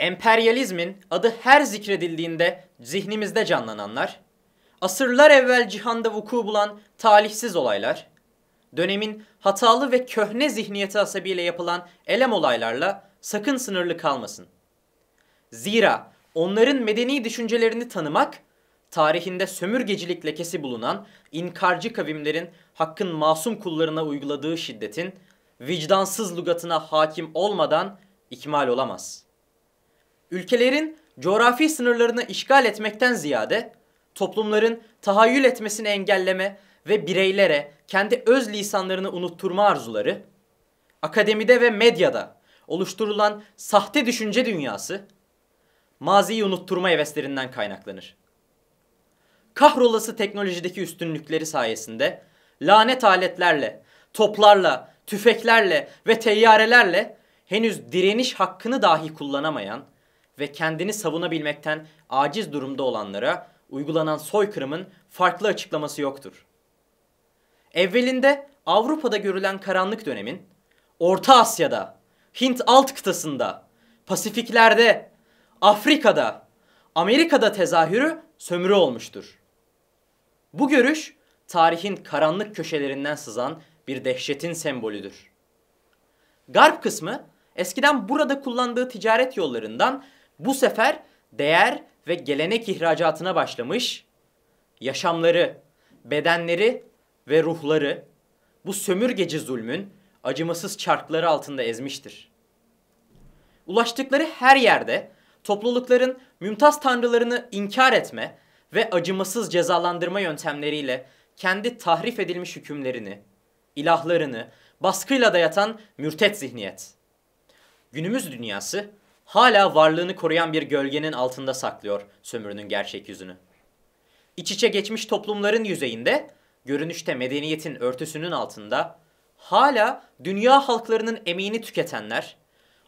Emperyalizmin adı her zikredildiğinde zihnimizde canlananlar, asırlar evvel cihanda vuku bulan talihsiz olaylar, dönemin hatalı ve köhne zihniyeti asabiyle yapılan elem olaylarla sakın sınırlı kalmasın. Zira onların medeni düşüncelerini tanımak, tarihinde sömürgecilik lekesi bulunan inkarcı kavimlerin hakkın masum kullarına uyguladığı şiddetin vicdansız lugatına hakim olmadan ikmal olamaz.'' ülkelerin coğrafi sınırlarını işgal etmekten ziyade toplumların tahayyül etmesini engelleme ve bireylere kendi öz lisanlarını unutturma arzuları, akademide ve medyada oluşturulan sahte düşünce dünyası, maziyi unutturma heveslerinden kaynaklanır. Kahrolası teknolojideki üstünlükleri sayesinde lanet aletlerle, toplarla, tüfeklerle ve teyyarelerle henüz direniş hakkını dahi kullanamayan ve kendini savunabilmekten aciz durumda olanlara uygulanan soykırımın farklı açıklaması yoktur. Evvelinde Avrupa'da görülen karanlık dönemin Orta Asya'da, Hint alt kıtasında, Pasifiklerde, Afrika'da, Amerika'da tezahürü sömürü olmuştur. Bu görüş tarihin karanlık köşelerinden sızan bir dehşetin sembolüdür. Garp kısmı eskiden burada kullandığı ticaret yollarından bu sefer değer ve gelenek ihracatına başlamış, yaşamları, bedenleri ve ruhları bu sömürgeci zulmün acımasız çarkları altında ezmiştir. Ulaştıkları her yerde toplulukların mümtaz tanrılarını inkar etme ve acımasız cezalandırma yöntemleriyle kendi tahrif edilmiş hükümlerini, ilahlarını baskıyla dayatan mürtet zihniyet. Günümüz dünyası hala varlığını koruyan bir gölgenin altında saklıyor sömürünün gerçek yüzünü. İç içe geçmiş toplumların yüzeyinde, görünüşte medeniyetin örtüsünün altında hala dünya halklarının emeğini tüketenler,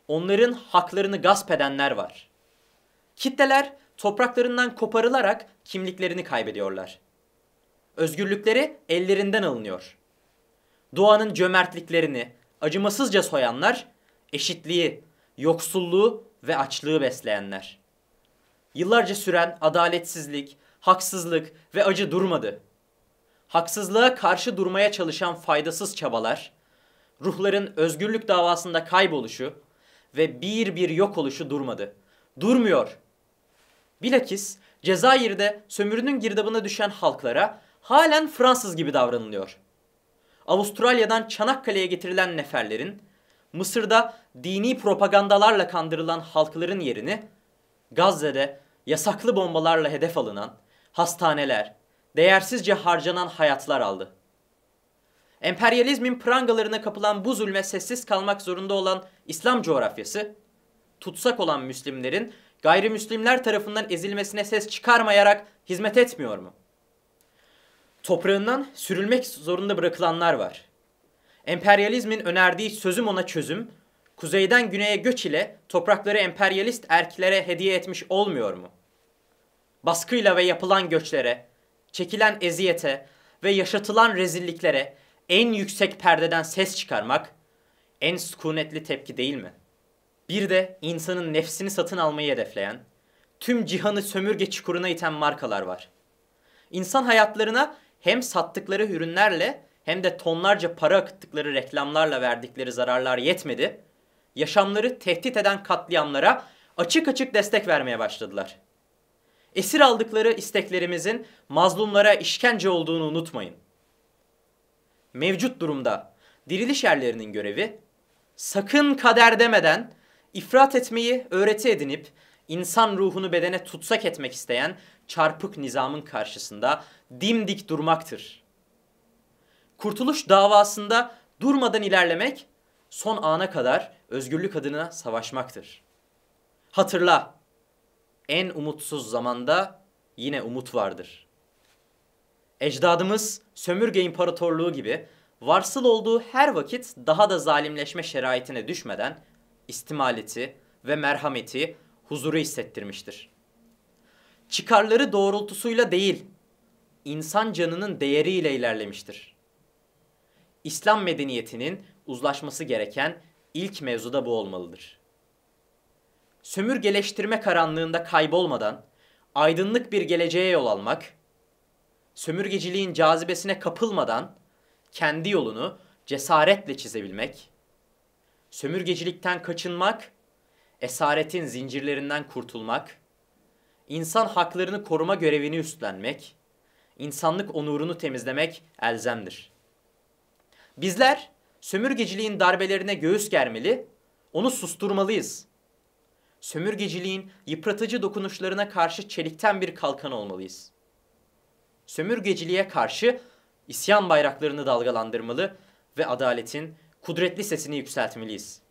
onların haklarını gasp edenler var. Kitleler topraklarından koparılarak kimliklerini kaybediyorlar. Özgürlükleri ellerinden alınıyor. Doğanın cömertliklerini acımasızca soyanlar eşitliği, yoksulluğu ve açlığı besleyenler. Yıllarca süren adaletsizlik, haksızlık ve acı durmadı. Haksızlığa karşı durmaya çalışan faydasız çabalar, ruhların özgürlük davasında kayboluşu ve bir bir yok oluşu durmadı. Durmuyor. Bilakis Cezayir'de sömürünün girdabına düşen halklara halen Fransız gibi davranılıyor. Avustralya'dan Çanakkale'ye getirilen neferlerin Mısır'da dini propagandalarla kandırılan halkların yerini Gazze'de yasaklı bombalarla hedef alınan hastaneler, değersizce harcanan hayatlar aldı. Emperyalizmin prangalarına kapılan bu zulme sessiz kalmak zorunda olan İslam coğrafyası, tutsak olan Müslimlerin gayrimüslimler tarafından ezilmesine ses çıkarmayarak hizmet etmiyor mu? Toprağından sürülmek zorunda bırakılanlar var. Emperyalizmin önerdiği sözüm ona çözüm, kuzeyden güneye göç ile toprakları emperyalist erklere hediye etmiş olmuyor mu? Baskıyla ve yapılan göçlere, çekilen eziyete ve yaşatılan rezilliklere en yüksek perdeden ses çıkarmak en sükunetli tepki değil mi? Bir de insanın nefsini satın almayı hedefleyen, tüm cihanı sömürge çukuruna iten markalar var. İnsan hayatlarına hem sattıkları ürünlerle hem de tonlarca para akıttıkları reklamlarla verdikleri zararlar yetmedi. Yaşamları tehdit eden katliamlara açık açık destek vermeye başladılar. Esir aldıkları isteklerimizin mazlumlara işkence olduğunu unutmayın. Mevcut durumda diriliş yerlerinin görevi sakın kader demeden ifrat etmeyi öğreti edinip insan ruhunu bedene tutsak etmek isteyen çarpık nizamın karşısında dimdik durmaktır.'' kurtuluş davasında durmadan ilerlemek son ana kadar özgürlük adına savaşmaktır. Hatırla, en umutsuz zamanda yine umut vardır. Ecdadımız sömürge imparatorluğu gibi varsıl olduğu her vakit daha da zalimleşme şeraitine düşmeden istimaleti ve merhameti huzuru hissettirmiştir. Çıkarları doğrultusuyla değil, insan canının değeriyle ilerlemiştir. İslam medeniyetinin uzlaşması gereken ilk mevzuda bu olmalıdır. Sömürgeleştirme karanlığında kaybolmadan aydınlık bir geleceğe yol almak, sömürgeciliğin cazibesine kapılmadan kendi yolunu cesaretle çizebilmek, sömürgecilikten kaçınmak, esaretin zincirlerinden kurtulmak, insan haklarını koruma görevini üstlenmek, insanlık onurunu temizlemek elzemdir.'' Bizler sömürgeciliğin darbelerine göğüs germeli, onu susturmalıyız. Sömürgeciliğin yıpratıcı dokunuşlarına karşı çelikten bir kalkan olmalıyız. Sömürgeciliğe karşı isyan bayraklarını dalgalandırmalı ve adaletin kudretli sesini yükseltmeliyiz.